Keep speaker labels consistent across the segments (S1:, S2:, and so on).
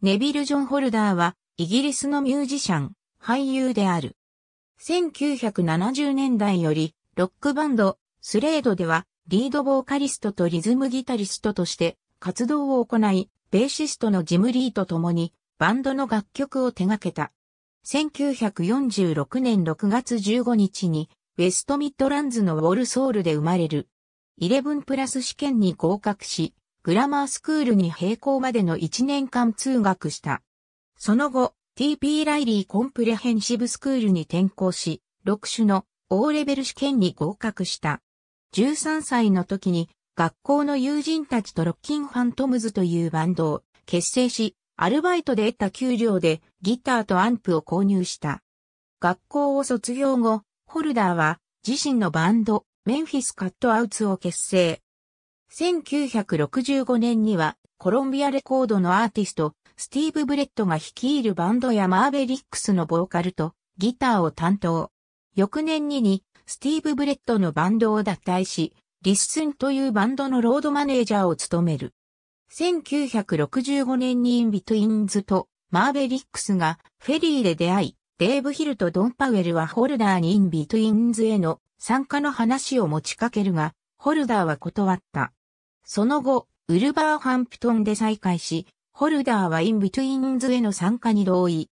S1: ネビル・ジョン・ホルダーは、イギリスのミュージシャン、俳優である。1970年代より、ロックバンド、スレードでは、リードボーカリストとリズムギタリストとして活動を行い、ベーシストのジム・リーと共に、バンドの楽曲を手掛けた。1946年6月15日に、ウェストミッドランズのウォルソールで生まれる。11プラス試験に合格し、グラマースクールに並行までの1年間通学した。その後、TP ライリーコンプレヘンシブスクールに転校し、6種の O レベル試験に合格した。13歳の時に学校の友人たちとロッキンファントムズというバンドを結成し、アルバイトで得た給料でギターとアンプを購入した。学校を卒業後、ホルダーは自身のバンド、メンフィスカットアウツを結成。1965年にはコロンビアレコードのアーティスト、スティーブ・ブレットが率いるバンドやマーベリックスのボーカルとギターを担当。翌年にに、スティーブ・ブレットのバンドを脱退し、リッスンというバンドのロードマネージャーを務める。1965年にインビトゥインズとマーベリックスがフェリーで出会い、デーブ・ヒルとドン・パウェルはホルダーにインビトゥインズへの参加の話を持ちかけるが、ホルダーは断った。その後、ウルバーハンプトンで再会し、ホルダーはインビトゥインズへの参加に同意。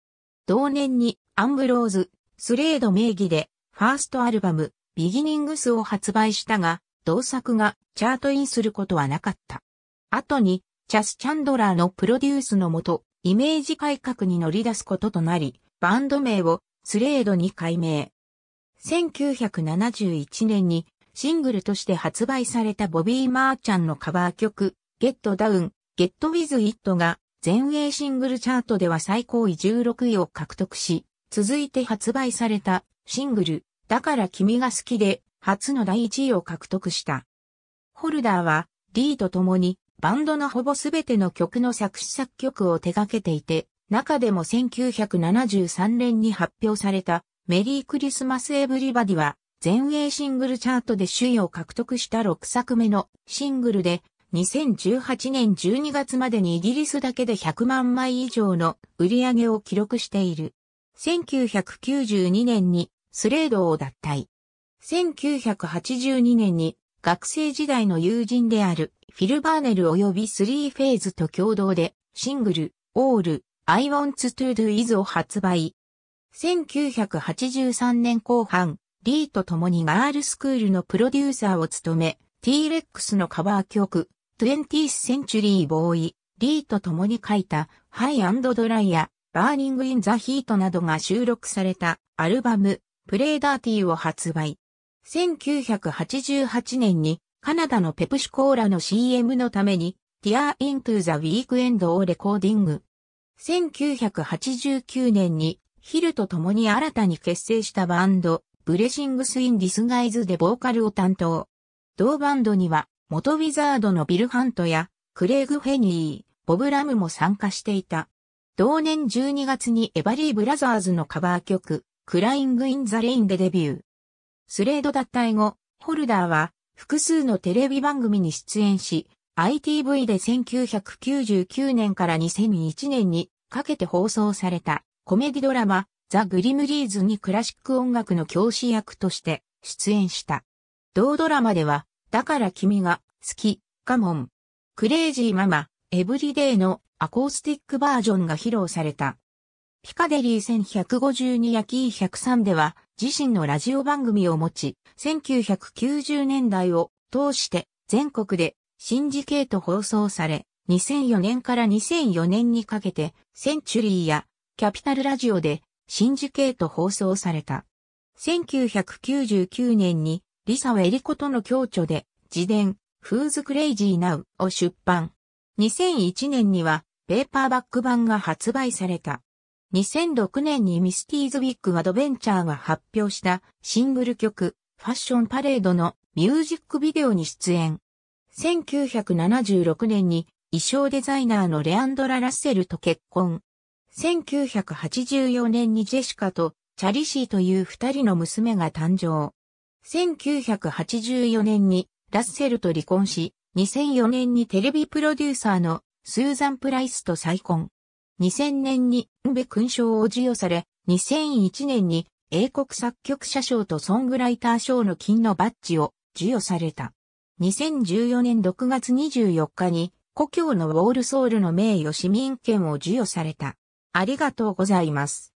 S1: 同年にアンブローズ、スレード名義で、ファーストアルバム、ビギニングスを発売したが、同作がチャートインすることはなかった。後に、チャス・チャンドラーのプロデュースのもと、イメージ改革に乗り出すこととなり、バンド名をスレードに改名。1971年にシングルとして発売されたボビー・マーちゃんのカバー曲、Get Down, Get With It が全英シングルチャートでは最高位16位を獲得し、続いて発売されたシングル、だから君が好きで初の第1位を獲得した。ホルダーは、D と共にバンドのほぼすべての曲の作詞作曲を手掛けていて、中でも1973年に発表されたメリークリスマスエブリバディは全英シングルチャートで首位を獲得した6作目のシングルで、2018年12月までにイギリスだけで100万枚以上の売り上げを記録している。1992年にスレードを脱退。1982年に学生時代の友人であるフィル・バーネル及びスリーフェーズと共同でシングル、オール、I want to do is を発売。1983年後半、リーと共にガールスクールのプロデューサーを務め、T-Rex のカバー曲、20th Century Boy、リーと共に書いた、High Dry や、Burning in the Heat などが収録されたアルバム、プレ y ダーティーを発売。1988年にカナダのペプシコーラの CM のために Tear into the Weekend をレコーディング。1989年にヒルと共に新たに結成したバンドブレシングス・イン・ディスガイズでボーカルを担当。同バンドには、元ウィザードのビル・ハントや、クレイグ・フェニー、ボブ・ラムも参加していた。同年12月にエバリー・ブラザーズのカバー曲、クライング・イン・ザ・レインでデビュー。スレード脱退後、ホルダーは複数のテレビ番組に出演し、ITV で1999年から2001年にかけて放送されたコメディドラマザ・グリムリーズにクラシック音楽の教師役として出演した。同ドラマでは、だから君が好き、カモン、クレイジーママ、エブリデイのアコースティックバージョンが披露された。ピカデリー1152やキー103では自身のラジオ番組を持ち、1990年代を通して全国でシンジケート放送され、2004年から2004年にかけてセンチュリーやキャピタルラジオで真珠系と放送された。1999年に、リサ・ウェリコとの共著で、自伝、フーズ・ r レイジー・ナウを出版。2001年には、ペーパーバック版が発売された。2006年にミスティーズ・ウィッグ・アドベンチャーが発表したシングル曲、ファッション・パレードのミュージックビデオに出演。1976年に衣装デザイナーのレアンドラ・ラッセルと結婚。1984年にジェシカとチャリシーという二人の娘が誕生。1984年にラッセルと離婚し、2004年にテレビプロデューサーのスーザン・プライスと再婚。2000年にンベ勲章を授与され、2001年に英国作曲者賞とソングライター賞の金のバッジを授与された。2014年6月24日に故郷のウォールソウルの名誉市民権を授与された。ありがとうございます。